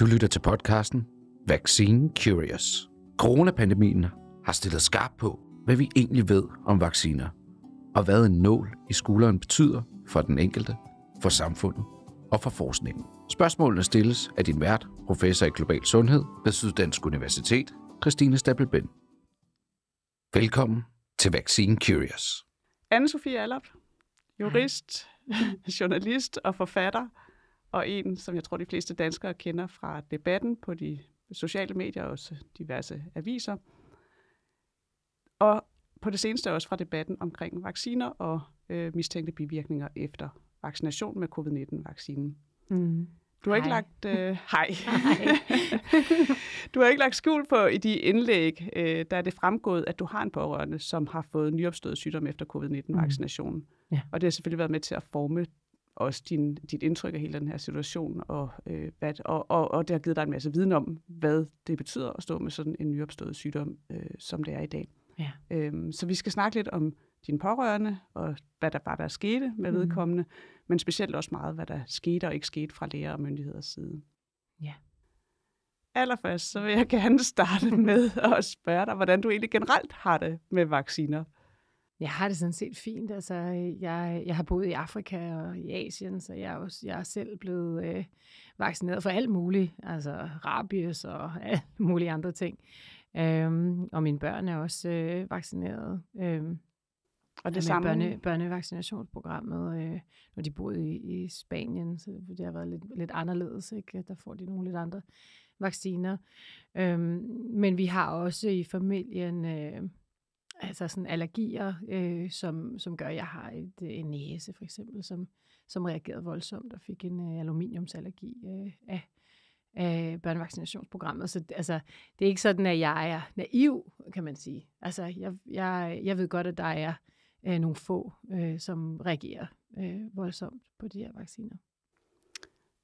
Du lytter til podcasten Vaccine Curious. Coronapandemien har stillet skarp på, hvad vi egentlig ved om vacciner, og hvad en nål i skulderen betyder for den enkelte, for samfundet og for forskningen. Spørgsmålene stilles af din vært, professor i global sundhed ved Syddansk Universitet, Christine Stapelben. Velkommen til Vaccine Curious. Anne-Sophie Allop, jurist, journalist og forfatter – og en, som jeg tror, de fleste danskere kender fra debatten på de sociale medier og også diverse aviser. Og på det seneste også fra debatten omkring vacciner og øh, mistænkte bivirkninger efter vaccination med covid-19-vaccinen. Mm. Du har ikke lagt øh, hej. hej. du har ikke lagt skjul på i de indlæg, øh, der er det fremgået, at du har en pårørende, som har fået nyopstået sygdom efter covid-19-vaccinationen. Mm. Ja. Og det har selvfølgelig været med til at forme også din, dit indtryk af hele den her situation, og, øh, hvad, og, og, og det har givet dig en masse viden om, hvad det betyder at stå med sådan en nyopstået sygdom, øh, som det er i dag. Ja. Øhm, så vi skal snakke lidt om dine pårørende, og hvad der var, der skete med mm. vedkommende, men specielt også meget, hvad der skete og ikke skete fra læger og myndigheders side. Ja. Allerførst, så vil jeg gerne starte med at spørge dig, hvordan du egentlig generelt har det med vacciner. Jeg har det sådan set fint. Altså, øh, jeg, jeg har boet i Afrika og i Asien, så jeg er, også, jeg er selv blevet øh, vaccineret for alt muligt. Altså rabies og alle mulige andre ting. Øhm, og mine børn er også øh, vaccineret. Øhm, og det samme? Børne, børnevaccinationsprogrammet, øh, når de boede i, i Spanien, så det har været lidt, lidt anderledes. Ikke? Der får de nogle lidt andre vacciner. Øhm, men vi har også i familien... Øh, altså sådan allergier, øh, som, som gør, at jeg har et, øh, en næse for eksempel, som, som reagerede voldsomt og fik en øh, aluminiumsallergi øh, af, af børnevaccinationsprogrammet. Så altså, det er ikke sådan, at jeg er naiv, kan man sige. Altså, jeg, jeg, jeg ved godt, at der er øh, nogle få, øh, som reagerer øh, voldsomt på de her vacciner.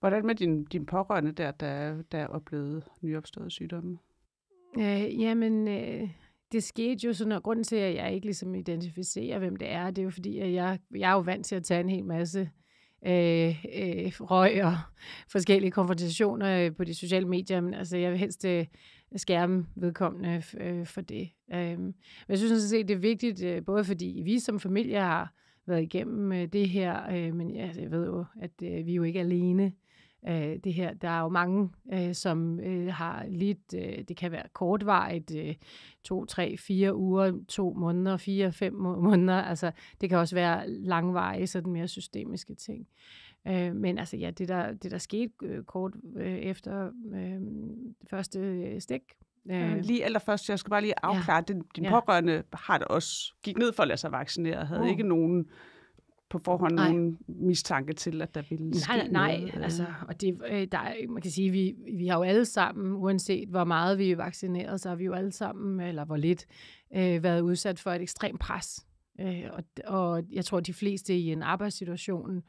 Hvordan med din, din pårørende der, der, der er oplevet nyopstået sygdomme? Øh, jamen, øh, det skete jo sådan, og grunden til, at jeg ikke ligesom identificerer, hvem det er, det er jo fordi, at jeg, jeg er jo vant til at tage en hel masse øh, øh, røg og forskellige konfrontationer øh, på de sociale medier, men altså, jeg vil helst øh, skærme vedkommende øh, for det. Øh, men jeg synes sådan set, det er vigtigt, øh, både fordi vi som familie har været igennem øh, det her, øh, men ja, altså, jeg ved jo, at øh, vi er jo ikke alene øh, det her. Der er jo mange, øh, som øh, har lidt, øh, det kan være kortvarigt, øh, to, tre, fire uger, to måneder, fire, fem måneder. Altså, det kan også være langvarige, sådan mere systemiske ting. Øh, men altså, ja, det der, det der skete øh, kort øh, efter øh, første øh, stik, Øh. Lige allerførst, jeg skal bare lige afklare, ja. din, din ja. pårørende har det også, gik ned for at lade sig vaccinere, havde uh. ikke nogen på forhånd nej. nogen mistanke til, at der ville nej, ske Nej, noget. nej, øh? altså, og det, øh, der, er, man kan sige, vi, vi har jo alle sammen, uanset hvor meget vi er vaccineret, så har vi jo alle sammen, eller hvor lidt, øh, været udsat for et ekstremt pres. Øh, og, og jeg tror, at de fleste i en arbejdssituation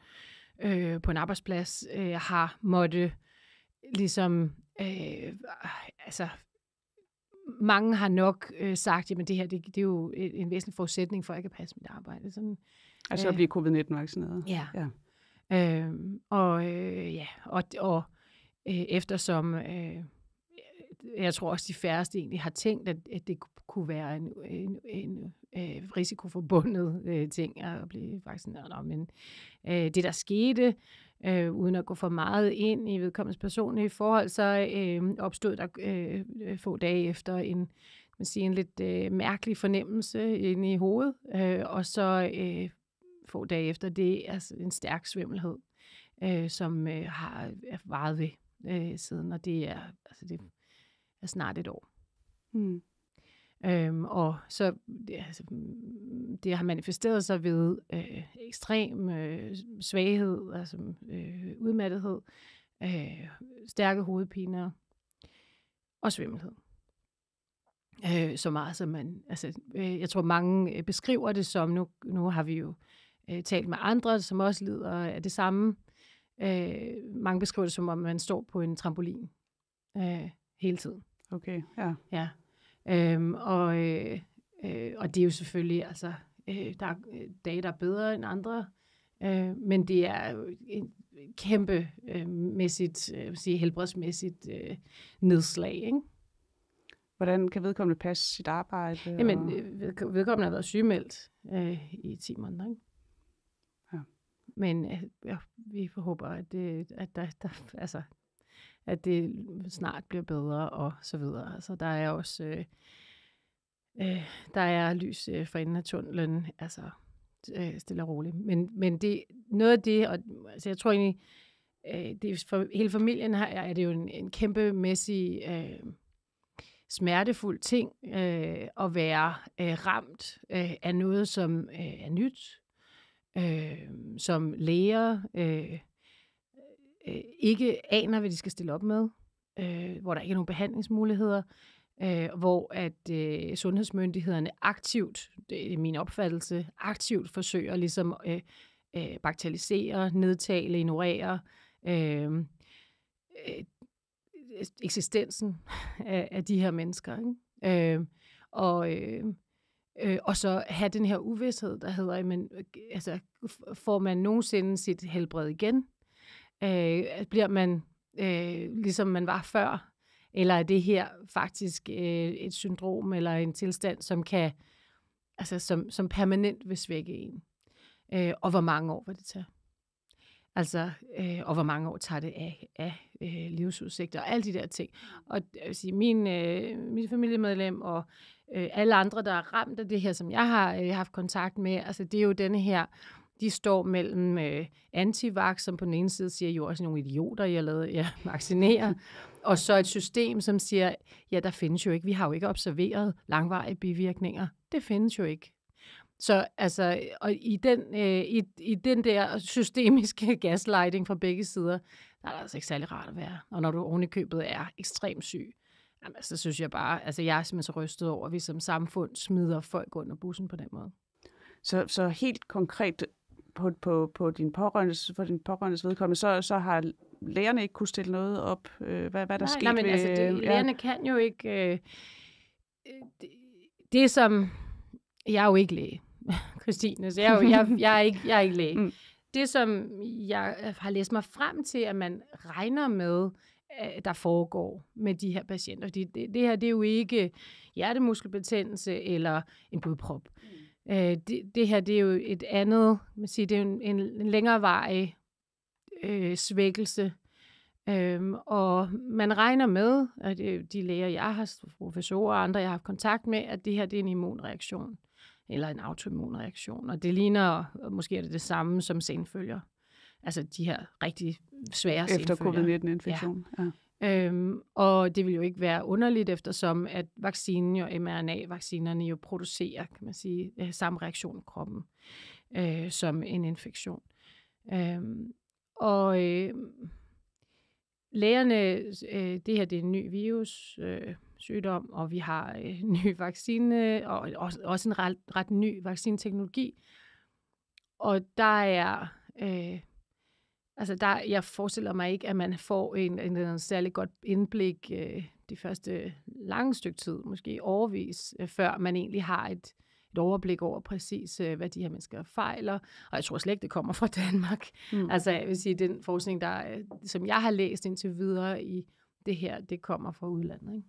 øh, på en arbejdsplads øh, har måtte ligesom øh, altså mange har nok øh, sagt, jamen det her, det, det er jo en væsentlig forudsætning for, at jeg kan passe mit arbejde. Sådan, altså øh, at blive covid-19-vaccineret? Ja. ja. Øh, og øh, ja, og, og øh, eftersom øh, jeg tror også, de færreste egentlig har tænkt, at, at det kunne være en, en, en øh, risikoforbundet øh, ting at blive vaccineret. Nå, men øh, det, der skete, øh, uden at gå for meget ind i vedkommendes personlige forhold, så øh, opstod der øh, øh få dage efter en, man siger, en lidt øh, mærkelig fornemmelse inde i hovedet, øh, og så øh, få dage efter det er altså en stærk svimmelhed, øh, som øh, har er varet ved øh, siden, og det er, altså det er snart et år. Mm. Øhm, og så det, altså, det har manifesteret sig ved øh, ekstrem øh, svaghed, altså øh, udmattethed, øh, stærke hovedpiner og svimmelhed. Øh, så meget som man, altså, øh, jeg tror mange øh, beskriver det som, nu, nu har vi jo øh, talt med andre, som også lider af det samme. Øh, mange beskriver det som om, man står på en trampolin øh, hele tiden. Okay, ja. Ja, Øhm, og, øh, øh, og det er jo selvfølgelig, altså, øh, der er øh, dage, der er bedre end andre, øh, men det er en kæmpe øh, mæssigt, øh, sige, helbredsmæssigt øh, nedslag, ikke? Hvordan kan vedkommende passe sit arbejde? Jamen, og... Øh, vedkommende har været sygemeldt øh, i 10 måneder, ikke? Ja. Men øh, ja, vi håber, at, det, øh, at der, der, altså, at det snart bliver bedre og så videre. Så der er også øh, øh, der er lys øh, for enden af tunnelen, altså øh, stille og roligt. Men, men det, noget af det, og, altså jeg tror egentlig, øh, det, for hele familien her er det jo en, en kæmpemæssig øh, smertefuld ting øh, at være øh, ramt øh, af noget, som øh, er nyt, øh, som læger, øh, øh, ikke aner, hvad de skal stille op med, øh, hvor der ikke er nogen behandlingsmuligheder, øh, hvor at øh, sundhedsmyndighederne aktivt, det er min opfattelse, aktivt forsøger ligesom øh, øh, bagatellisere, nedtale, ignorere øh, øh, eksistensen af, af de her mennesker. Ikke? Øh, og øh, Øh, og så have den her uvidshed, der hedder, men, altså, får man nogensinde sit helbred igen? Øh, bliver man øh, ligesom man var før? Eller er det her faktisk øh, et syndrom eller en tilstand, som kan altså som, som permanent vil svække en? Øh, og hvor mange år vil det tage? Altså, øh, og hvor mange år tager det af, af øh, livsudsigter og alle de der ting. Og jeg vil sige, min, øh, min familiemedlem og øh, alle andre, der er ramt af det her, som jeg har øh, haft kontakt med, altså det er jo denne her de står mellem øh, antivax, som på den ene side siger, er også nogle idioter, jeg lavede jer vaccinere, og så et system, som siger, ja, der findes jo ikke, vi har jo ikke observeret langvarige bivirkninger. Det findes jo ikke. Så altså, og i den, øh, i, i den der systemiske gaslighting fra begge sider, der er det altså ikke særlig rart at være. Og når du ovenikøbet er ekstremt syg, jamen, altså, så synes jeg bare, altså jeg er simpelthen så rystet over, at vi som samfund smider folk under bussen på den måde. Så, så helt konkret, på, på, på din pårørendes, for din pårørendes vedkommende, så, så har lægerne ikke kunne stille noget op. Øh, hvad, hvad der nej, nej, men ved, altså, det, ja. lægerne kan jo ikke... Øh, det, det som... Jeg er jo ikke læge, Christine, så jeg er, jo, jeg, jeg er, ikke, jeg er ikke læge. Mm. Det, som jeg har læst mig frem til, at man regner med, der foregår med de her patienter. Fordi det, det her, det er jo ikke hjertemuskelbetændelse eller en blodprop. Mm Øh, det, det her, det er jo et andet, man siger, det er en, en, længere længerevarig øh, svækkelse. Øhm, og man regner med, at øh, de læger, jeg har, professorer og andre, jeg har haft kontakt med, at det her det er en immunreaktion, eller en autoimmunreaktion. Og det ligner, måske er det det samme som senfølger. Altså de her rigtig svære Efter senfølger. Efter covid-19-infektion. Ja. ja. Øhm, og det vil jo ikke være underligt, eftersom at vaccinen og mRNA-vaccinerne jo producerer, kan man sige, øh, samme reaktion i kroppen øh, som en infektion. Øhm, og øh, lægerne, øh, det her det er en ny virus, øh, sygdom, og vi har øh, en ny vaccine, og også, også en ret, ret ny vaccinteknologi. Og der er øh, Altså, der, jeg forestiller mig ikke, at man får en, en, en særlig godt indblik øh, de første lange stykke tid, måske overvis, øh, før man egentlig har et, et overblik over præcis, øh, hvad de her mennesker fejler. Og jeg tror slet ikke, det kommer fra Danmark. Mm. Altså, jeg vil sige, den forskning, der, øh, som jeg har læst indtil videre i det her, det kommer fra udlandet. Ikke?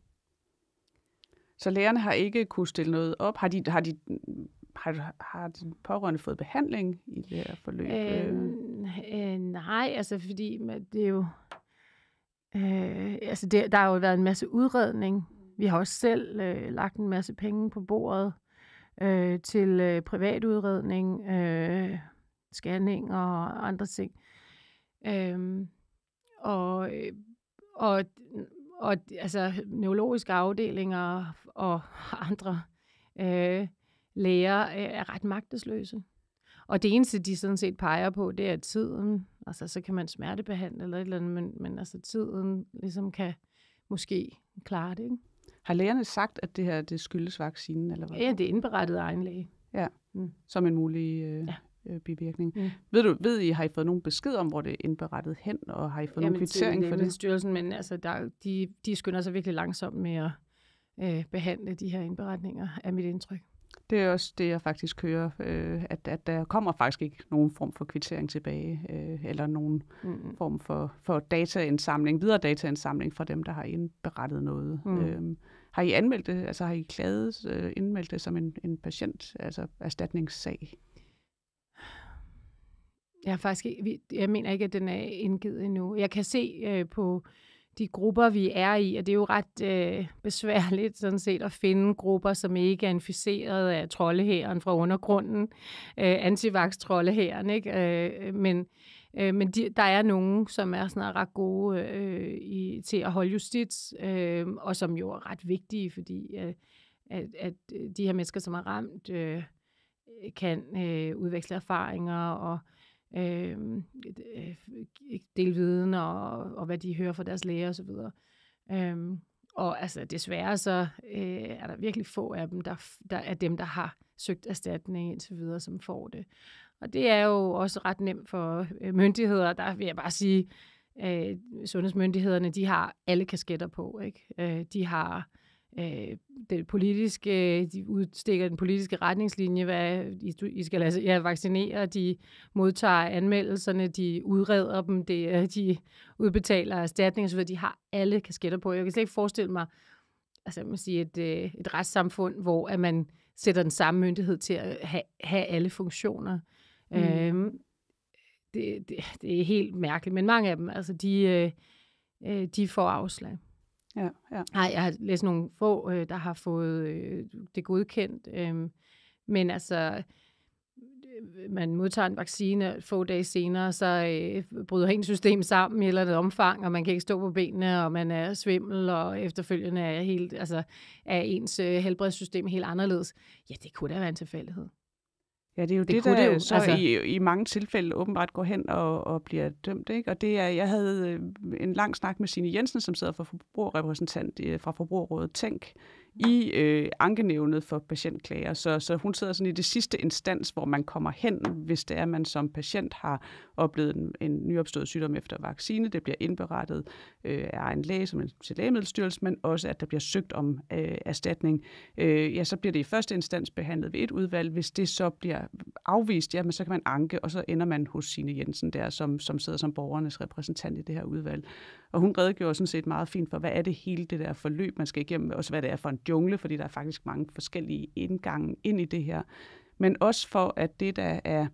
Så lærerne har ikke kunne stille noget op? Har de, har de har, har din pårørende fået behandling i det her forløb? Øh, øh, øh nej, altså fordi man, det er jo... Øh, altså det, der har jo været en masse udredning. Vi har også selv øh, lagt en masse penge på bordet øh, til øh, privatudredning, øh, scanning og andre ting. Øh, og, og, og altså neurologiske afdelinger og andre øh, lærer øh, er ret magtesløse. Og det eneste, de sådan set peger på, det er tiden. Altså, så kan man smertebehandle eller et eller andet, men, men altså tiden ligesom kan måske klare det, ikke? Har lægerne sagt, at det her det skyldes vaccinen, eller hvad? Ja, det er indberettet egen læge. Ja, mm. som en mulig øh, ja. Øh, bivirkning. Mm. Ved, du, ved I, har I fået nogen besked om, hvor det er indberettet hen, og har I fået ja, nogen kvittering for det? styrelsen, men altså, der, de, de skynder sig virkelig langsomt med at øh, behandle de her indberetninger, er mit indtryk. Det er også det, jeg faktisk hører, øh, at, at der kommer faktisk ikke nogen form for kvittering tilbage, øh, eller nogen mm. form for, for dataindsamling, videre dataindsamling fra dem, der har indberettet noget. Mm. Øh, har I anmeldt det, altså har I klaget, øh, indmeldt det som en, en patient, altså erstatningssag? Jeg, faktisk ikke, jeg mener ikke, at den er indgivet endnu. Jeg kan se øh, på øh, de grupper, vi er i, og det er jo ret øh, besværligt sådan set at finde grupper, som ikke er inficeret af troldehæren fra undergrunden, øh, antivaks-troldehæren, ikke? Øh, men øh, men de, der er nogen, som er sådan ret gode øh, i, til at holde justits, øh, og som jo er ret vigtige, fordi øh, at, at de her mennesker, som er ramt, øh, kan øh, udveksle erfaringer og øh, Øhm, øh, dele viden og, og hvad de hører fra deres læger osv. Øhm, og altså desværre så øh, er der virkelig få af dem, der, der er dem, der har søgt erstatning indtil videre, som får det. Og det er jo også ret nemt for øh, myndigheder. Der vil jeg bare sige, øh, sundhedsmyndighederne, de har alle kasketter på. Ikke? Øh, de har øh, øh, det politiske, de udstikker den politiske retningslinje, hvad I, I skal lade ja, vaccinere, de modtager anmeldelserne, de udreder dem, det, øh, de udbetaler erstatning osv. De har alle kasketter på. Jeg kan slet ikke forestille mig, altså man siger, et, øh, et retssamfund, hvor at man sætter den samme myndighed til at have, have alle funktioner. Mm. Øhm, det, det, det er helt mærkeligt, men mange af dem, altså de, øh, de får afslag. Ja, ja. Nej, jeg har læst nogle få, øh, der har fået øh, det godkendt. Øhm, men altså, øh, man modtager en vaccine, få dage senere, så øh, bryder hele system sammen i et eller andet omfang, og man kan ikke stå på benene, og man er svimmel, og efterfølgende er, helt, altså, er ens helbredssystem helt anderledes. Ja, det kunne da være en tilfældighed. Ja, det er jo det, det der det jo. så altså... i, i mange tilfælde åbenbart går hen og, og bliver dømt. Ikke? Og det er, jeg havde øh, en lang snak med Signe Jensen, som sidder for forbrugerrepræsentant øh, fra Forbrugerrådet Tænk i øh, ankenævnet for patientklager. Så, så hun sidder sådan i det sidste instans, hvor man kommer hen, hvis det er, at man som patient har oplevet en, en nyopstået sygdom efter vaccine. Det bliver indberettet øh, af en læge som en, til lægemiddelstyrelsen, men også at der bliver søgt om øh, erstatning. Øh, ja, så bliver det i første instans behandlet ved et udvalg. Hvis det så bliver afvist, ja, men så kan man anke, og så ender man hos Signe Jensen der, som, som sidder som borgernes repræsentant i det her udvalg. Og hun redegjorde sådan set meget fint for, hvad er det hele det der forløb, man skal igennem, og hvad det er for en jungle, fordi der er faktisk mange forskellige indgange ind i det her. Men også for, at det, der er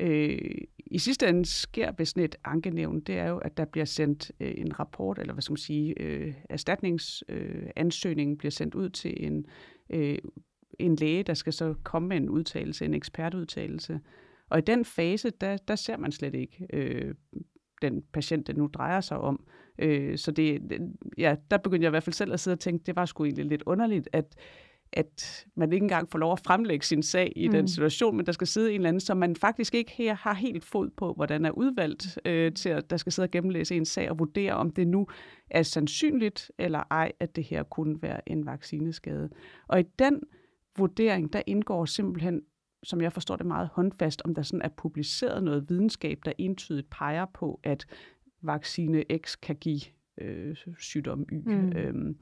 øh, i sidste ende sker ved sådan et ankenævn, det er jo, at der bliver sendt øh, en rapport, eller hvad skal man sige, øh, erstatningsansøgningen øh, bliver sendt ud til en, øh, en læge, der skal så komme med en udtalelse, en ekspertudtalelse. Og i den fase, der, der ser man slet ikke øh, den patient, det nu drejer sig om. Øh, så det, ja, der begyndte jeg i hvert fald selv at sidde og tænke, det var sgu egentlig lidt underligt, at at man ikke engang får lov at fremlægge sin sag i mm. den situation, men der skal sidde en eller anden, som man faktisk ikke her har helt fod på, hvordan er udvalgt øh, til, at der skal sidde og gennemlæse en sag og vurdere, om det nu er sandsynligt eller ej, at det her kunne være en vaccineskade. Og i den vurdering, der indgår simpelthen som jeg forstår det, meget håndfast, om der sådan er publiceret noget videnskab, der entydigt peger på, at vaccine X kan give øh, sygdom Y. Mm. Øhm,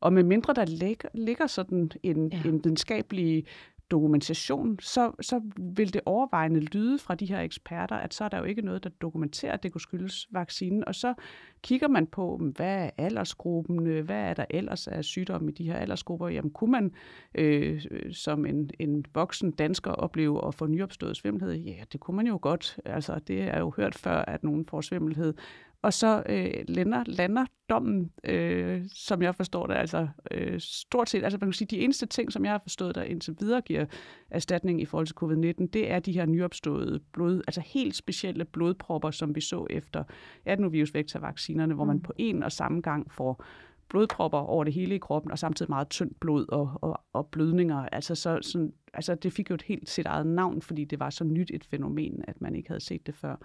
og medmindre der ligger, ligger sådan en, ja. en videnskabelig dokumentation, så, så vil det overvejende lyde fra de her eksperter, at så er der jo ikke noget, der dokumenterer, at det kunne skyldes vaccinen. Og så kigger man på, hvad er aldersgruppen, hvad er der ellers af sygdomme i de her aldersgrupper? Jamen kunne man øh, som en, en voksen dansker opleve at få nyopstået svimmelhed? Ja, det kunne man jo godt. Altså det er jo hørt før, at nogen får svimmelhed og så øh, lander, lander dommen, øh, som jeg forstår det, altså øh, stort set, altså man kan sige, de eneste ting, som jeg har forstået, der indtil videre giver erstatning i forhold til covid-19, det er de her nyopståede blod, altså helt specielle blodpropper, som vi så efter 18 virusvektorvaccinerne, hvor man mm. på en og samme gang får blodpropper over det hele i kroppen, og samtidig meget tyndt blod og, og, og blødninger. Altså, så, sådan, altså, det fik jo et helt sit eget navn, fordi det var så nyt et fænomen, at man ikke havde set det før.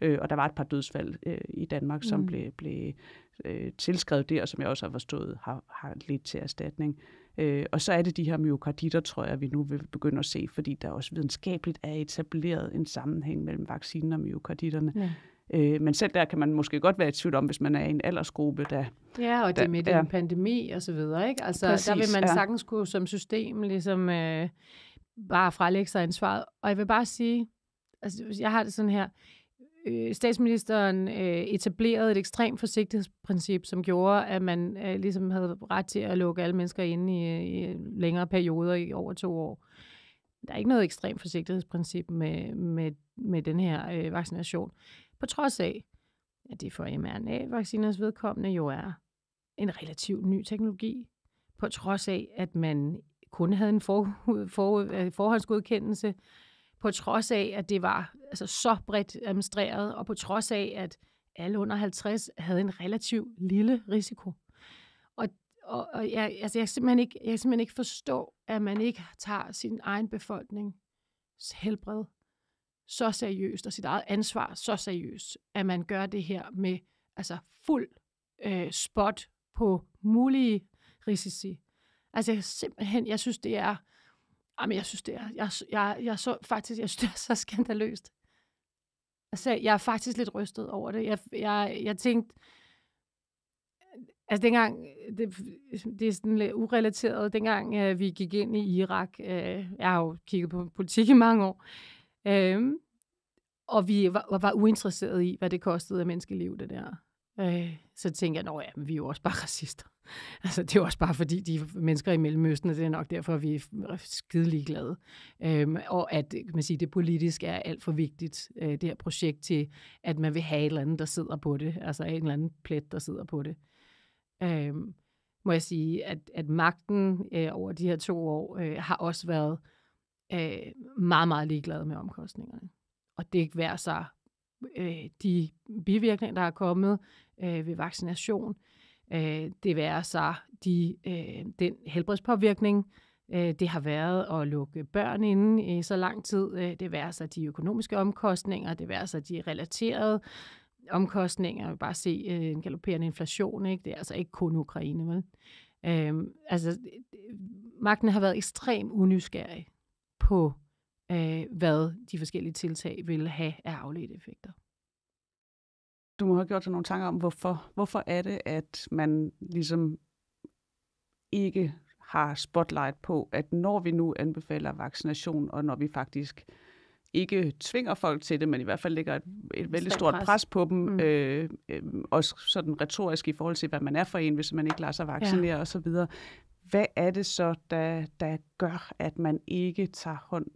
Øh, og der var et par dødsfald øh, i Danmark, som mm. blev, blev øh, tilskrevet der, som jeg også har forstået har, har lidt til erstatning. Øh, og så er det de her myokarditter, tror jeg, vi nu vil begynde at se, fordi der også videnskabeligt er etableret en sammenhæng mellem vaccinen og myokarditterne. Ja. Øh, men selv der kan man måske godt være i tvivl om, hvis man er i en aldersgruppe, der... Ja, og det det med i en pandemi og så videre, ikke? Altså, Præcis, der vil man ja. sagtens kunne som system ligesom øh, bare frelægge sig ansvaret. Og jeg vil bare sige, altså, jeg har det sådan her, øh, statsministeren øh, etablerede et ekstremt forsigtighedsprincip, som gjorde, at man øh, ligesom havde ret til at lukke alle mennesker ind i, i længere perioder i over to år. Der er ikke noget ekstremt forsigtighedsprincip med, med, med den her øh, vaccination på trods af, at det for mRNA-vacciners vedkommende jo er en relativt ny teknologi, på trods af, at man kun havde en for, for, øh, forhåndsgodkendelse, på trods af, at det var altså, så bredt administreret, og på trods af, at alle under 50 havde en relativt lille risiko. Og, og, og jeg, altså, jeg, kan simpelthen ikke, jeg kan simpelthen ikke forstå, at man ikke tager sin egen befolkning helbred så seriøst, og sit eget ansvar så seriøst, at man gør det her med altså fuld øh, spot på mulige risici. Altså jeg simpelthen, jeg synes, det er, jamen, jeg synes, det er, jeg, jeg, jeg så faktisk, jeg synes, det er så skandaløst. Altså, jeg er faktisk lidt rystet over det. Jeg, jeg, jeg tænkte, altså dengang, det, det er sådan lidt urelateret, dengang øh, vi gik ind i Irak, øh, jeg har jo kigget på politik i mange år, øh, Øhm, og vi var, var uinteresserede i, hvad det kostede af menneskeliv, det der. Øh, så tænkte jeg, at ja, vi er jo også bare racister. Altså, det er jo også bare fordi, de mennesker i Mellemøsten, og det er nok derfor, at vi er skidelig glade. Øhm, og at man siger, det politisk er alt for vigtigt, øh, det her projekt, til at man vil have et eller andet, der sidder på det. Altså en eller anden plet, der sidder på det. Øhm, må jeg sige, at, at magten øh, over de her to år øh, har også været øh, meget, meget ligeglade med omkostningerne. Og det er ikke værd sig øh, de bivirkninger, der er kommet øh, ved vaccination. Øh, det være så de, øh, den helbredspåvirkning, øh, det har været at lukke børn inde i så lang tid. Øh, det være så de økonomiske omkostninger, det være så de relaterede omkostninger. Vi bare se øh, en galopperende inflation. Ikke? Det er altså ikke kun Ukraine, vel? Øhm, altså, magten har været ekstremt unysgerrig på, øh, hvad de forskellige tiltag vil have af afledte effekter. Du må have gjort dig nogle tanker om, hvorfor, hvorfor er det, at man ligesom ikke har spotlight på, at når vi nu anbefaler vaccination, og når vi faktisk ikke tvinger folk til det, men i hvert fald lægger et, et vældig stort pres. pres på dem, mm. øh, øh, også sådan retorisk i forhold til, hvad man er for en, hvis man ikke lader sig vaccinere ja. osv hvad er det så, der, der gør, at man ikke tager hånd,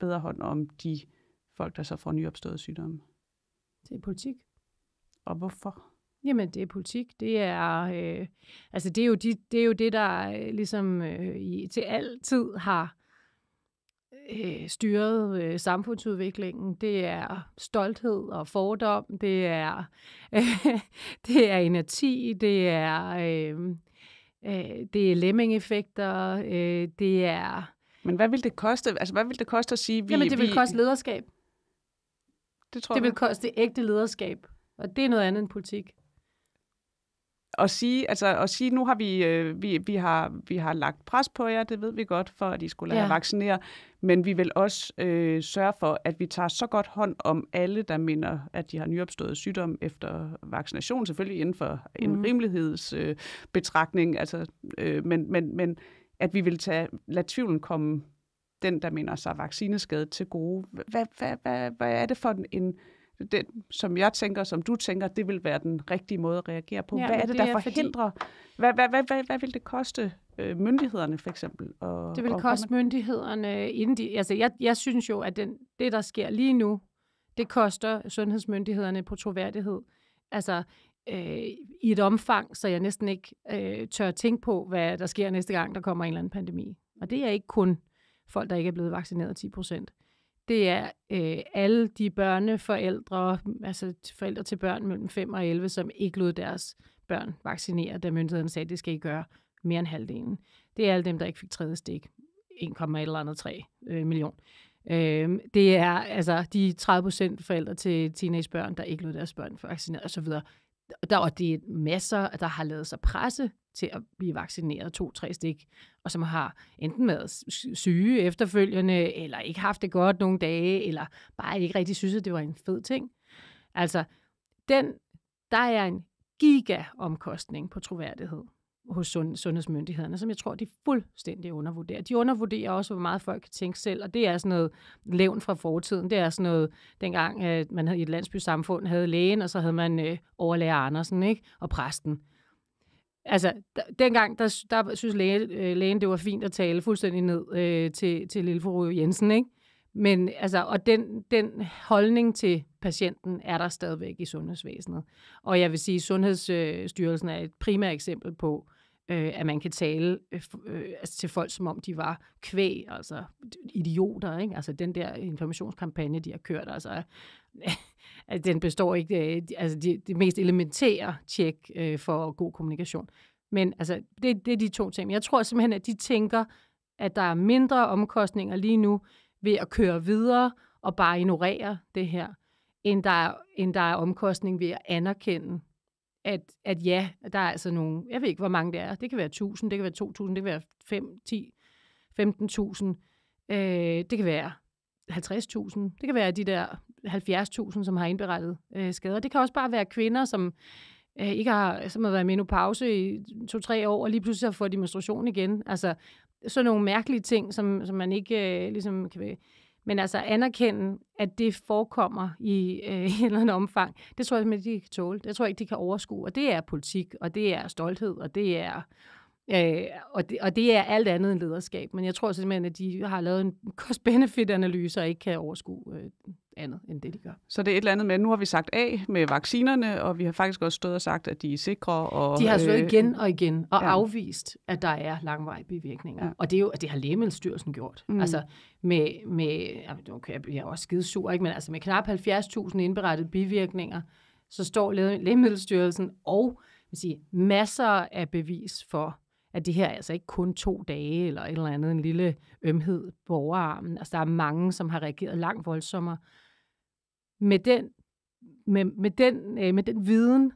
bedre hånd om de folk, der så får nyopstået sygdomme? Det er politik. Og hvorfor? Jamen, det er politik. Det er, øh, altså, det er, jo, de, det, er jo det, der øh, ligesom øh, i, til altid har øh, styret øh, samfundsudviklingen. Det er stolthed og fordom. Det er, øh, det er inerti. Det er... Øh, øh, det er lemmingeffekter, øh, det er... Men hvad vil det koste? Altså, hvad vil det koste at sige, vi... Jamen, det vil vi... koste lederskab. Det tror det jeg. Det vil koste ægte lederskab, og det er noget andet end politik at sige, altså at sige, nu har vi, øh, vi, vi, har, vi har lagt pres på jer, det ved vi godt, for at I skulle lade ja. vaccinere, men vi vil også øh, sørge for, at vi tager så godt hånd om alle, der minder, at de har nyopstået sygdom efter vaccination, selvfølgelig inden for en mhm. rimelighedsbetragtning, øh, altså, øh, men, men, men at vi vil tage, lade tvivlen komme den, der minder sig vaccineskadet til gode. Hvad, hvad, hvad, hvad er det for en den, som jeg tænker, som du tænker, det vil være den rigtige måde at reagere på. Ja, hvad er det, det der er forhindrer? Fordi... Hvad, hvad, hvad, hvad, hvad vil det koste øh, myndighederne for eksempel? Og, det vil og koste komme... myndighederne, inden de, altså jeg, jeg synes jo, at den, det, der sker lige nu, det koster sundhedsmyndighederne på troværdighed. Altså øh, i et omfang, så jeg næsten ikke øh, tør tænke på, hvad der sker næste gang, der kommer en eller anden pandemi. Og det er ikke kun folk, der ikke er blevet vaccineret 10 procent det er øh, alle de børneforældre, altså forældre til børn mellem 5 og 11, som ikke lod deres børn vaccinere, da myndighederne sagde, at det skal I gøre mere end halvdelen. Det er alle dem, der ikke fik tredje stik. 1,1 eller andet 3 øh, million. Øh, det er altså de 30 procent forældre til teenagebørn, der ikke lod deres børn vaccinere osv der, og det er masser, der har lavet sig presse til at blive vaccineret to-tre stik, og som har enten været syge efterfølgende, eller ikke haft det godt nogle dage, eller bare ikke rigtig synes, at det var en fed ting. Altså, den, der er en gigaomkostning på troværdighed hos sundhedsmyndighederne, som jeg tror, de fuldstændig undervurderer. De undervurderer også, hvor meget folk kan tænke selv, og det er sådan noget levn fra fortiden. Det er sådan noget, dengang at man havde i et landsbysamfund havde lægen, og så havde man øh, overlæger Andersen ikke? og præsten. Altså, dengang, der, der synes læge, øh, lægen, det var fint at tale fuldstændig ned øh, til, til Lillefru Jensen, ikke? Men altså, og den, den holdning til patienten er der stadigvæk i sundhedsvæsenet. Og jeg vil sige, at Sundhedsstyrelsen er et primært eksempel på, øh, at man kan tale øh, øh, altså til folk, som om de var kvæg, altså idioter. Ikke? Altså den der informationskampagne, de har kørt, altså, at den består ikke, af øh, altså det de mest elementære tjek øh, for god kommunikation. Men altså, det, det er de to ting. Jeg tror simpelthen, at de tænker, at der er mindre omkostninger lige nu ved at køre videre og bare ignorere det her, end der er, end der er omkostning ved at anerkende, at, at ja, der er altså nogle, jeg ved ikke, hvor mange det er, det kan være 1000, det kan være 2000, det kan være 5, 10, 15.000, øh, det kan være 50.000, det kan være de der 70.000, som har indberettet øh, skader. Det kan også bare være kvinder, som øh, ikke har, som har været i menopause i to-tre år, og lige pludselig har fået demonstration igen. Altså, sådan nogle mærkelige ting, som, som man ikke øh, ligesom kan... Men altså anerkende, at det forekommer i øh, en eller anden omfang, det tror jeg simpelthen, de kan tåle. Det tror jeg ikke, de kan overskue. Og det er politik, og det er stolthed, og det er... Øh, og, det, og det er alt andet end lederskab. Men jeg tror simpelthen, at de har lavet en cost-benefit-analyse og ikke kan overskue øh, andet end det, de gør. Så det er et eller andet med, nu har vi sagt af med vaccinerne, og vi har faktisk også stået og sagt, at de er sikre. Og, de har slået øh, igen og igen og ja. afvist, at der er langvarige bivirkninger. Ja. Og det, er jo, det har Lægemiddelstyrelsen gjort. Mm. Altså med, med okay, jeg er også skide sur, ikke? men altså med knap 70.000 indberettede bivirkninger, så står Lægemiddelstyrelsen og vil sige, masser af bevis for, at det her er altså ikke kun to dage eller et eller andet, en lille ømhed på overarmen. Altså, der er mange, som har reageret langt voldsommere. Med den, med, med den, øh, med den viden,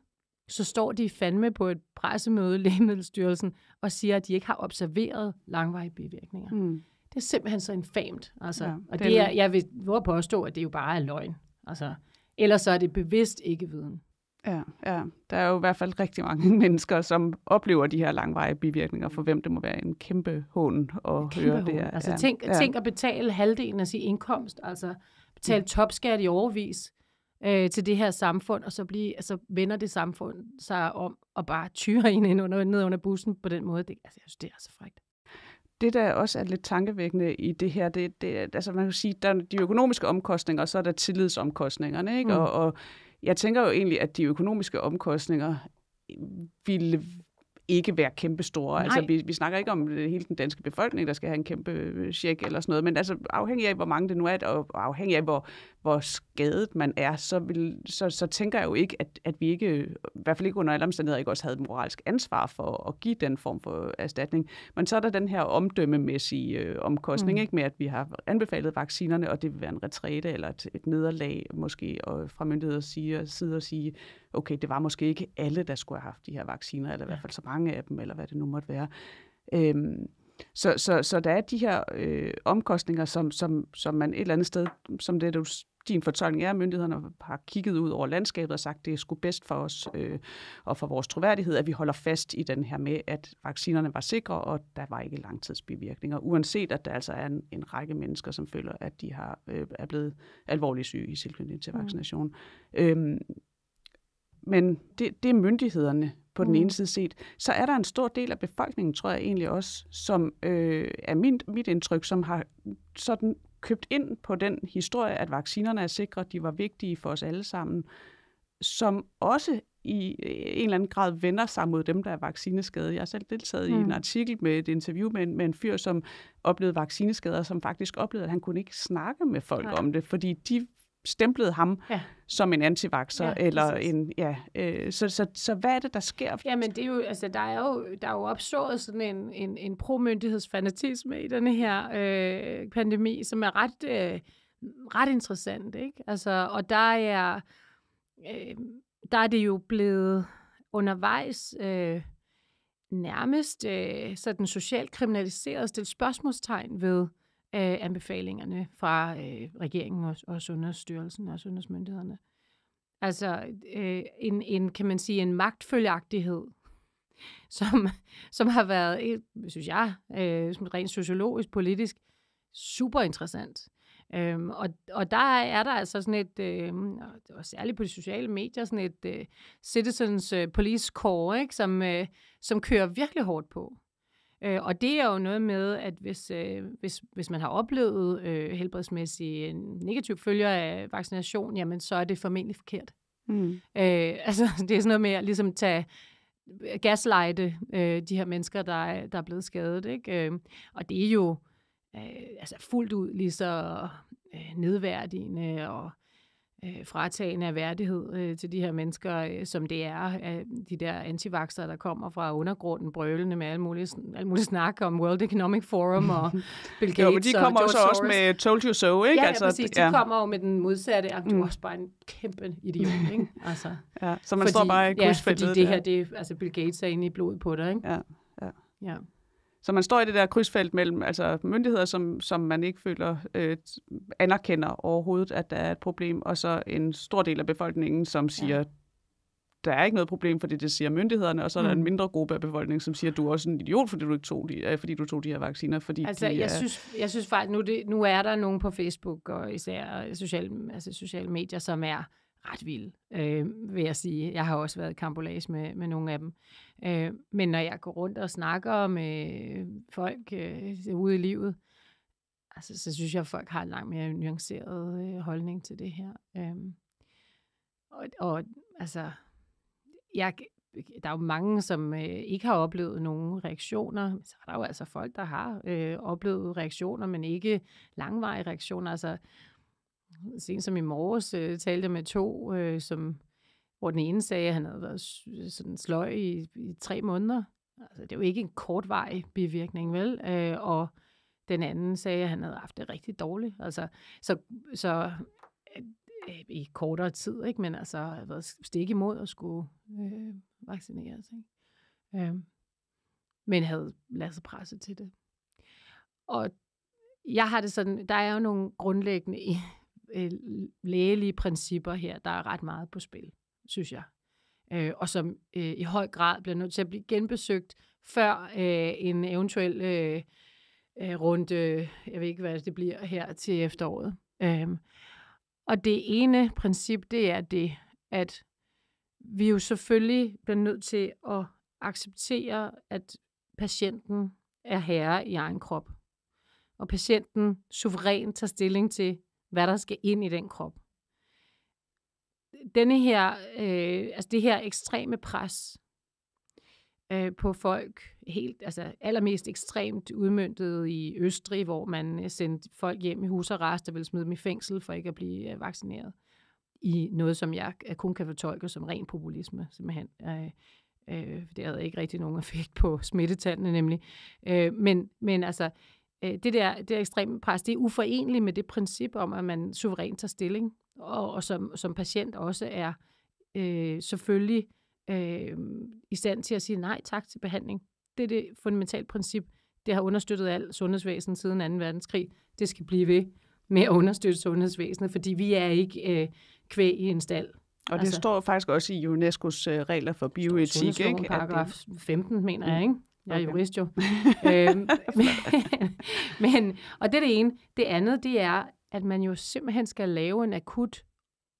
så står de fandme på et pressemøde i Lægemiddelstyrelsen og siger, at de ikke har observeret langvarige bivirkninger. Mm. Det er simpelthen så infamt. Altså. Ja, og det er, jeg vil påstå, at det jo bare er løgn. Altså. Ellers så er det bevidst ikke viden. Ja, ja, der er jo i hvert fald rigtig mange mennesker, som oplever de her langvarige bivirkninger, for hvem det må være en kæmpe hån at en kæmpe høre hån. det her. Altså ja. tænk, ja. tænk at betale halvdelen af sin indkomst, altså betale ja. Mm. topskat i overvis øh, til det her samfund, og så blive, altså, vender det samfund sig om og bare tyre en ind under, ned under bussen på den måde. Det, altså, jeg synes, det er så frækt. Det, der også er lidt tankevækkende i det her, det, det altså man kan sige, der er de økonomiske omkostninger, og så er der tillidsomkostningerne, ikke? Mm. Og, og jeg tænker jo egentlig, at de økonomiske omkostninger ville ikke være kæmpestore. Altså, Nej. Altså, vi, vi snakker ikke om øh, hele den danske befolkning, der skal have en kæmpe øh, check eller sådan noget, men altså afhængig af, hvor mange det nu er, og afhængig af, hvor, hvor skadet man er, så, vil, så, så tænker jeg jo ikke, at, at vi ikke, i hvert fald ikke under alle omstændigheder, ikke også havde et moralsk ansvar for at give den form for erstatning. Men så er der den her omdømmemæssige øh, omkostning, mm. ikke med, at vi har anbefalet vaccinerne, og det vil være en retræte eller et, et nederlag måske, og fra myndigheder side og sige, okay, det var måske ikke alle, der skulle have haft de her vacciner, eller i hvert fald så mange af dem, eller hvad det nu måtte være. Øhm, så, så, så der er de her øh, omkostninger, som, som, som man et eller andet sted, som det, du, din fortolkning er, at myndighederne har kigget ud over landskabet og sagt, det er sgu bedst for os øh, og for vores troværdighed, at vi holder fast i den her med, at vaccinerne var sikre, og der var ikke langtidsbivirkninger, uanset at der altså er en, en række mennesker, som føler, at de har øh, er blevet alvorligt syge i tilknytning til mm. vaccination. Mm. Øhm, men det, det er myndighederne på mm. den ene side set. Så er der en stor del af befolkningen, tror jeg egentlig også, som øh, er min, mit indtryk, som har sådan købt ind på den historie, at vaccinerne er sikre, de var vigtige for os alle sammen, som også i øh, en eller anden grad vender sig mod dem, der er vaccineskadet. Jeg har selv deltaget mm. i en mm. artikel med et interview med en, med en fyr, som oplevede vaccineskader, som faktisk oplevede, at han kunne ikke snakke med folk Nej. om det, fordi de stemplede ham ja. som en antivakser ja, eller en ja øh, så, så, så hvad er det der sker? Jamen det er jo altså der er jo der er jo opstået sådan en en, en promyndighedsfanatisme i denne her øh, pandemi som er ret øh, ret interessant, ikke? Altså og der er øh, der er det jo blevet undervejs øh, nærmest øh, sådan socialt kriminaliseret at stille spørgsmålstegn ved øh, øh, anbefalingerne fra øh, regeringen og, og Sundhedsstyrelsen og Sundhedsmyndighederne. Altså øh, en, en, kan man sige, en magtfølgagtighed, som, som har været, øh, synes jeg, øh, rent sociologisk, politisk, super interessant. Øhm, og, og der er der altså sådan et, øh, og særligt på de sociale medier, sådan et øh, citizens øh, police corps, ikke, som, øh, som kører virkelig hårdt på. Øh, og det er jo noget med, at hvis, øh, hvis, hvis man har oplevet øh, helbredsmæssige øh, negative følger af vaccination, jamen så er det formentlig forkert. Mm. Øh, altså det er sådan noget med at ligesom tage øh, gaslighte øh, de her mennesker, der er, der er blevet skadet. Ikke? Øh, og det er jo øh, altså fuldt ud lige så øh, nedværdigende og øh, fratagende af værdighed øh, til de her mennesker, øh, som det er, øh, de der antivakser, der kommer fra undergrunden, brølende med alle mulige, alle mulige snak om World Economic Forum og Bill Gates. jo, men de kommer og så også med Told You So, ikke? Ja, altså, ja præcis. De ja. kommer jo med den modsatte. Jamen, du er mm. også bare en kæmpe idiot, ikke? Altså, ja, så man fordi, står bare i krydsfeltet. Ja, fordi det her, det, altså Bill Gates er inde i blodet på dig, ikke? Ja, ja. ja. Så man står i det der krydsfelt mellem altså myndigheder, som, som man ikke føler øh, anerkender overhovedet, at der er et problem, og så en stor del af befolkningen, som siger, ja. der er ikke noget problem, fordi det siger myndighederne, og så er mm. der en mm. mindre gruppe af befolkningen, som siger, du er også en idiot, fordi du, ikke tog de, øh, fordi du tog de her vacciner. Fordi altså, de, jeg, er... synes, jeg synes faktisk, nu, det, nu er der nogen på Facebook, og især sociale, altså sociale medier, som er ret vilde, øh, vil jeg sige. Jeg har også været i kambolage med, med nogle af dem. Øh, men når jeg går rundt og snakker med folk øh, ude i livet, altså, så synes jeg, at folk har en langt mere nuanceret øh, holdning til det her. Øh, og, og altså, jeg, der er jo mange, som øh, ikke har oplevet nogen reaktioner. Så er der jo altså folk, der har øh, oplevet reaktioner, men ikke langvarige reaktioner. Altså, sen som i morges øh, talte jeg med to, øh, som hvor den ene sagde, at han havde været sådan sløj i, i tre måneder. Altså, det er jo ikke en kortvarig bivirkning, vel? Øh, og den anden sagde, at han havde haft det rigtig dårligt. Altså, så, så øh, øh i kortere tid, ikke? men altså havde været stik imod at skulle øh, vaccineres. Ikke? Øh, men havde lavet sig presse til det. Og jeg har det sådan, der er jo nogle grundlæggende øh, lægelige principper her, der er ret meget på spil synes jeg. Øh, og som øh, i høj grad bliver nødt til at blive genbesøgt før øh, en eventuel øh, øh runde, jeg ved ikke, hvad det bliver her til efteråret. Øh, og det ene princip, det er det, at vi jo selvfølgelig bliver nødt til at acceptere, at patienten er herre i egen krop. Og patienten suverænt tager stilling til, hvad der skal ind i den krop denne her, øh, altså det her ekstreme pres øh, på folk, helt, altså allermest ekstremt udmyndtet i Østrig, hvor man øh, sendte folk hjem i husarrest og ville smide dem i fængsel for ikke at blive øh, vaccineret, i noget, som jeg kun kan fortolke som ren populisme, simpelthen. Øh, øh, det havde ikke rigtig nogen effekt på smittetallene nemlig. Øh, men, men altså, øh, det der det der ekstreme pres, det er uforenligt med det princip om, at man suverænt tager stilling og, og som, som patient også er øh, selvfølgelig øh, i stand til at sige nej tak til behandling. Det er det fundamentale princip. Det har understøttet alt sundhedsvæsen siden 2. verdenskrig. Det skal blive ved med at understøtte sundhedsvæsenet, fordi vi er ikke øh, kvæg i en stald. Og altså, det står faktisk også i UNESCO's øh, regler for bioetik, ikke? paragraf 15, mener jeg, ikke? Jeg er jurist jo. øhm, men, men, og det er det ene. Det andet, det er, at man jo simpelthen skal lave en akut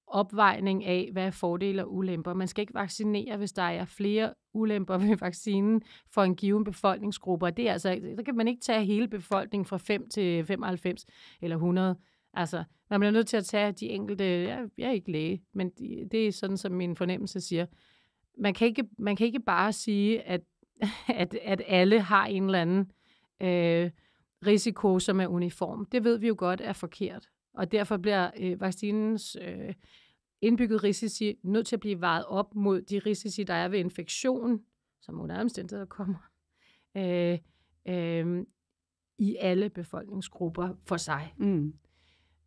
opvejning af, hvad er fordele og ulemper. Man skal ikke vaccinere, hvis der er flere ulemper ved vaccinen for en given befolkningsgruppe. Og det er altså, der kan man ikke tage hele befolkningen fra 5 til 95 eller 100. Altså, man bliver nødt til at tage de enkelte, jeg, jeg er ikke læge, men det er sådan, som min fornemmelse siger. Man kan ikke, man kan ikke bare sige, at, at, at alle har en eller anden øh, risiko, som er uniform. Det ved vi jo godt er forkert, og derfor bliver øh, vaccinens øh, indbygget risici nødt til at blive vejet op mod de risici, der er ved infektion, som under omstændigheder kommer, øh, øh, i alle befolkningsgrupper for sig. Mm.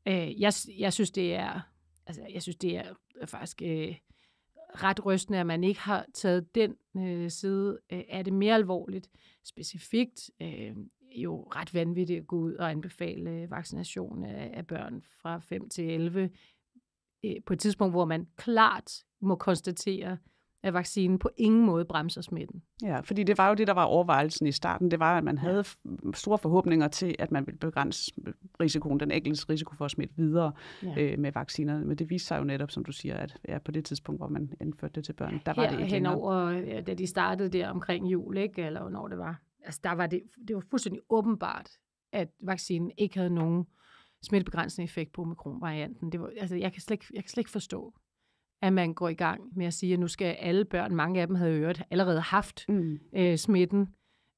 Øh, jeg, jeg synes, det er, altså, jeg synes, det er faktisk øh, ret rystende, at man ikke har taget den øh, side øh, det mere alvorligt. Specifikt øh, jo ret vanvittigt at gå ud og anbefale øh, vaccination af, børn fra 5 til 11 øh, på et tidspunkt, hvor man klart må konstatere, at vaccinen på ingen måde bremser smitten. Ja, fordi det var jo det, der var overvejelsen i starten. Det var, at man havde mm, store forhåbninger til, at man ville begrænse øh, risikoen, den enkeltes risiko for at smitte videre ja. øh, med vaccinerne. Men det viste sig jo netop, som du siger, at ja, på det tidspunkt, hvor man indførte det til børn, der Her, var det ikke henover, ja, da de startede der omkring jul, ikke? eller når det var altså der var det, det var fuldstændig åbenbart, at vaccinen ikke havde nogen smittebegrænsende effekt på omikron-varianten. Det var, altså, jeg, kan slet ikke, jeg kan slet ikke forstå, at man går i gang med at sige, at nu skal alle børn, mange af dem havde øvrigt allerede haft mm. øh, smitten,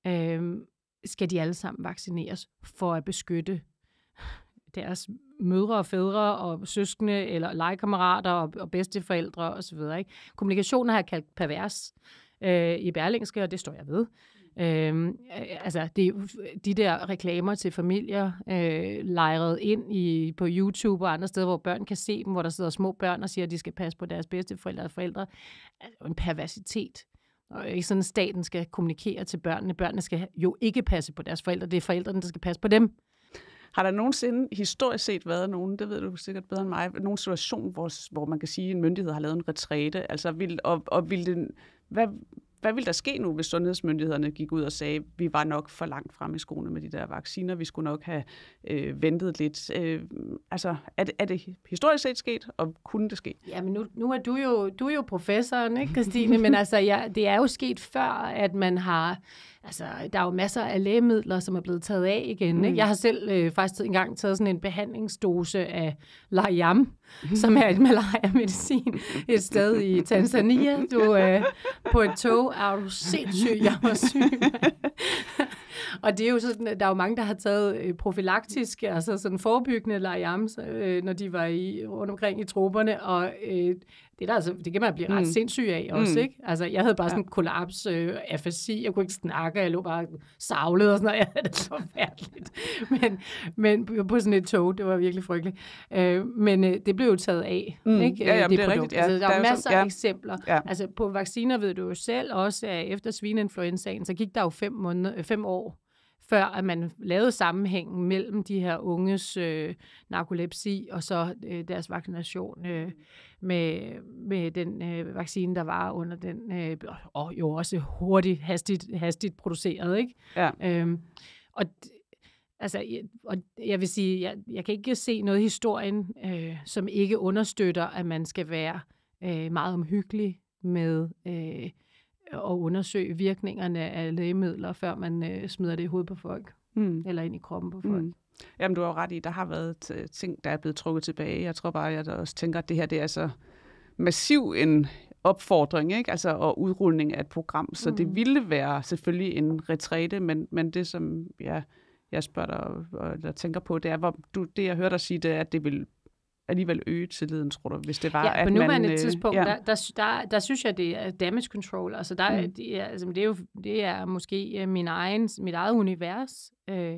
øh, skal de alle sammen vaccineres for at beskytte deres mødre og fædre og søskende eller legekammerater og, og bedsteforældre osv. Ikke? Kommunikationen har jeg kaldt pervers øh, i Berlingske, og det står jeg ved. Øhm, øh, altså, det, de der reklamer til familier, øh, lejret ind i, på YouTube og andre steder, hvor børn kan se dem, hvor der sidder små børn og siger, at de skal passe på deres forældre og forældre. Altså, jo en perversitet. Og ikke sådan, at staten skal kommunikere til børnene. Børnene skal jo ikke passe på deres forældre. Det er forældrene, der skal passe på dem. Har der nogensinde historisk set været nogen, det ved du sikkert bedre end mig, nogen situation, hvor, hvor man kan sige, at en myndighed har lavet en retræte? Altså, vil, og, og vil det, hvad, hvad ville der ske nu, hvis sundhedsmyndighederne gik ud og sagde, at vi var nok for langt frem i skoene med de der vacciner, vi skulle nok have øh, ventet lidt. Øh, altså, er det, er det historisk set sket, og kunne det ske? Ja, men nu, nu er du jo, du er jo professoren, ikke, Christine? men altså, ja, det er jo sket før, at man har altså, der er jo masser af lægemidler, som er blevet taget af igen. Mm. Ikke? Jeg har selv øh, faktisk engang taget sådan en behandlingsdose af mm. som er et malaria-medicin, et sted i Tanzania. Du øh, på et tog, er du sindssyg, jeg var syg. og det er jo sådan, der er jo mange, der har taget øh, profilaktisk, altså sådan forebyggende Lajam, øh, når de var i, rundt omkring i trupperne, og øh, det, der altså, det kan man blive ret mm. sindssyg af også, mm. ikke? Altså, jeg havde bare sådan en kollaps, øh, afasi, jeg kunne ikke snakke, jeg lå bare savlet og sådan noget, jeg havde det forfærdeligt. men, men på sådan et tog, det var virkelig frygteligt. Øh, men øh, det blev jo taget af, mm. ikke? Ja, ja, det, det er produkt. rigtigt. Ja, altså, der, der er masser af ja. af eksempler. Ja. Altså, på vacciner ved du jo selv også, at efter svineinfluenzaen, så gik der jo fem, måneder, øh, fem år, før at man lavede sammenhængen mellem de her unges øh, narkolepsi og så øh, deres vaccination øh, mm. med, med den øh, vaccine, der var under den, øh, og jo også hurtigt, hastigt, hastigt produceret. Ikke? Ja. Øhm, og altså, og jeg vil sige, jeg, jeg kan ikke se noget i historien, øh, som ikke understøtter, at man skal være øh, meget omhyggelig med øh, at undersøge virkningerne af lægemidler, før man øh, smider det i hovedet på folk, mm. eller ind i kroppen på mm. folk. Mm. Jamen, du har jo ret i, der har været ting, der er blevet trukket tilbage. Jeg tror bare, at jeg også tænker, at det her det er så massiv en opfordring, ikke? Altså, og udrulning af et program. Så mm. det ville være selvfølgelig en retræte, men, men det, som jeg, jeg spørger dig, eller tænker på, det er, hvor du, det jeg hører dig sige, det er, at det vil alligevel øge tilliden, tror du, hvis det var, ja, at man... Ja, på nuværende øh, tidspunkt, ja. der, der, der, der synes jeg, det er damage control. Altså, der, mm. det, er, altså det, er jo, det er måske øh, min egen, mit eget univers. Øh,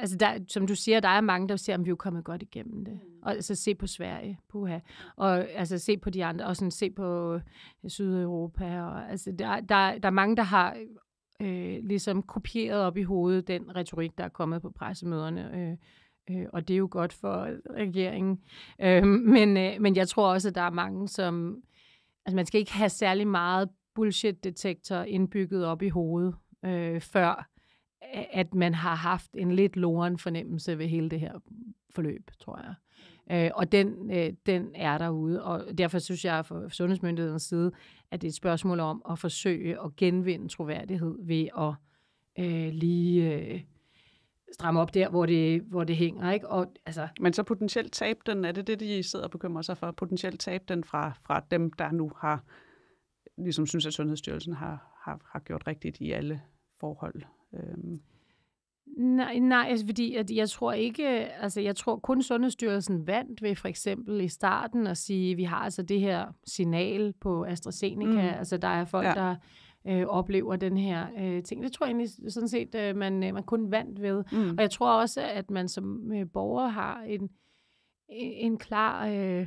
altså, der, som du siger, der er mange, der ser, om vi er kommet godt igennem det. Mm. Og altså, se på Sverige, puha. Og altså, se på de andre, og sådan, se på øh, Sydeuropa. Og, altså, der, der, der er mange, der har øh, ligesom kopieret op i hovedet den retorik, der er kommet på pressemøderne. Øh, Øh, og det er jo godt for regeringen. Øh, men, øh, men jeg tror også, at der er mange, som... Altså, man skal ikke have særlig meget bullshit-detektor indbygget op i hovedet, øh, før at man har haft en lidt loren fornemmelse ved hele det her forløb, tror jeg. Øh, og den, øh, den er derude, og derfor synes jeg fra sundhedsmyndighedernes side, at det er et spørgsmål om at forsøge at genvinde troværdighed ved at øh, lige... Øh, stramme op der, hvor det, hvor det hænger. Ikke? Og, altså, Men så potentielt tabe den, er det det, de sidder og bekymrer sig for? Potentielt tabe den fra, fra dem, der nu har, ligesom synes, at Sundhedsstyrelsen har, har, har gjort rigtigt i alle forhold? Øhm. Nej, nej, altså fordi at jeg tror ikke, altså jeg tror kun Sundhedsstyrelsen vandt ved for eksempel i starten at sige, vi har altså det her signal på AstraZeneca, mm. altså der er folk, ja. der øh, oplever den her øh, ting. Det tror jeg egentlig sådan set, øh, man, øh, man kun vandt ved. Mm. Og jeg tror også, at man som øh, borger har en, en klar øh,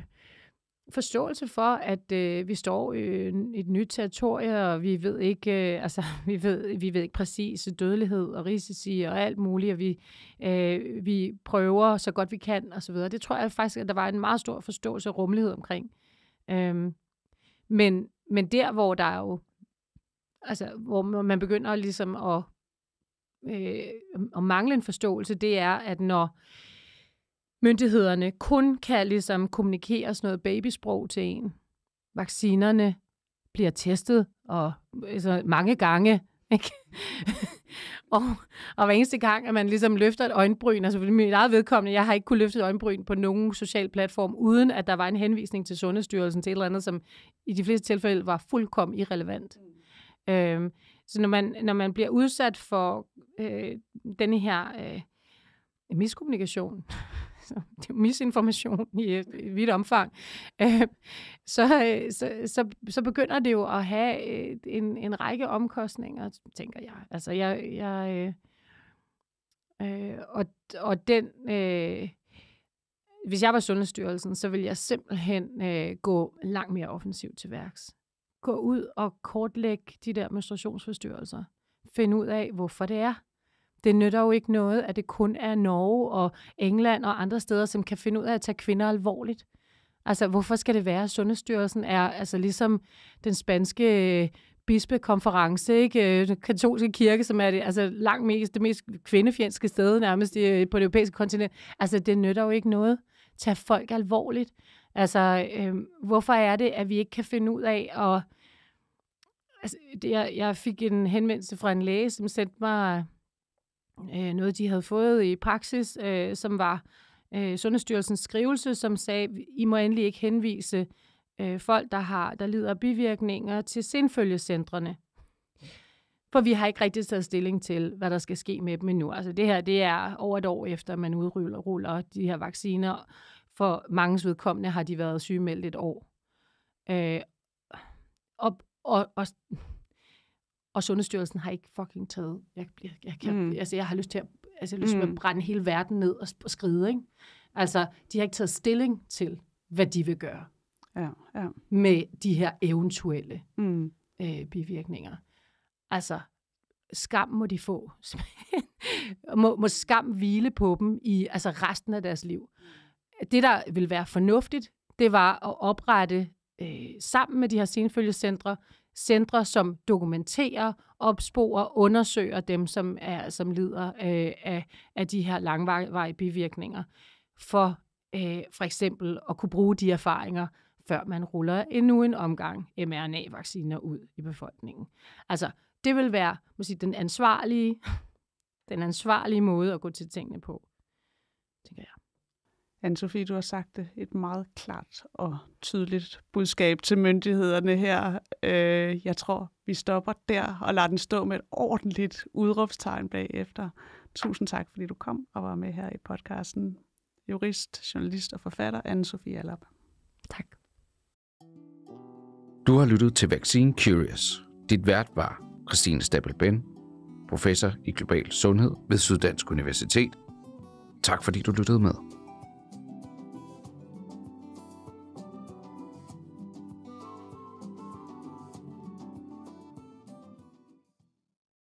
forståelse for, at øh, vi står i øh, et nyt territorie, og vi ved ikke, øh, altså, vi ved, vi ved ikke præcis dødelighed og risici og alt muligt, og vi, øh, vi prøver så godt vi kan og så videre. Det tror jeg faktisk, at der var en meget stor forståelse og rummelighed omkring. Øhm, men, men der, hvor der jo altså, hvor man begynder ligesom at, øh, at mangle en forståelse, det er, at når myndighederne kun kan ligesom kommunikere sådan noget babysprog til en, vaccinerne bliver testet og altså, mange gange, ikke? og, og hver eneste gang, at man ligesom løfter et øjenbryn, altså for min eget vedkommende, jeg har ikke kunne løfte et øjenbryn på nogen social platform, uden at der var en henvisning til Sundhedsstyrelsen til et eller andet, som i de fleste tilfælde var fuldkommen irrelevant. Mm. Øh, så når man, når man bliver udsat for øh, denne her øh, miskommunikation, misinformation i et øh, vidt omfang, øh, så, øh, så, så, så begynder det jo at have øh, en, en række omkostninger, tænker jeg. Altså, jeg, jeg øh, øh, og, og den, øh, hvis jeg var Sundhedsstyrelsen, så ville jeg simpelthen øh, gå langt mere offensivt til værks gå ud og kortlægge de der menstruationsforstyrrelser. Finde ud af, hvorfor det er. Det nytter jo ikke noget, at det kun er Norge og England og andre steder, som kan finde ud af at tage kvinder alvorligt. Altså, hvorfor skal det være, at Sundhedsstyrelsen er altså ligesom den spanske øh, bispekonference, ikke? Øh, den katolske kirke, som er det, altså, langt mest, det mest kvindefjendske sted nærmest øh, på det europæiske kontinent. Altså, det nytter jo ikke noget. Tag folk alvorligt. Altså, øh, hvorfor er det, at vi ikke kan finde ud af at... Altså, det, jeg, jeg fik en henvendelse fra en læge, som sendte mig øh, noget, de havde fået i praksis, øh, som var øh, Sundhedsstyrelsens skrivelse, som sagde, I må endelig ikke henvise øh, folk, der, har, der lider af bivirkninger til sindfølgecentrene. For vi har ikke rigtig taget stilling til, hvad der skal ske med dem endnu. Altså det her, det er over et år efter, man udruller ruller de her vacciner. For mange vedkommende har de været sygemeldt et år. Øh, og, og, og, og Sundhedsstyrelsen har ikke fucking taget... Jeg, jeg, jeg, kan, mm. altså, jeg har lyst til at, altså, jeg har lyst til mm. at brænde hele verden ned og, og skride. Ikke? Altså, de har ikke taget stilling til, hvad de vil gøre ja, ja. med de her eventuelle mm. øh, bivirkninger. Altså, skam må de få. må, må skam hvile på dem i altså resten af deres liv det, der vil være fornuftigt, det var at oprette øh, sammen med de her senfølgecentre, centre, som dokumenterer, opsporer, undersøger dem, som, er, som lider øh, af, af de her langvarige bivirkninger, for øh, for eksempel at kunne bruge de erfaringer, før man ruller endnu en omgang mRNA-vacciner ud i befolkningen. Altså, det vil være måske, den, ansvarlige, den ansvarlige måde at gå til tingene på, tænker jeg. Anne-Sophie, du har sagt det, et meget klart og tydeligt budskab til myndighederne her. Øh, jeg tror, vi stopper der og lader den stå med et ordentligt udråbstegn bagefter. Tusind tak, fordi du kom og var med her i podcasten. Jurist, journalist og forfatter Anne-Sophie Allop. Tak. Du har lyttet til Vaccine Curious. Dit vært var Christine Stabel-Ben, professor i global sundhed ved Syddansk Universitet. Tak fordi du lyttede med.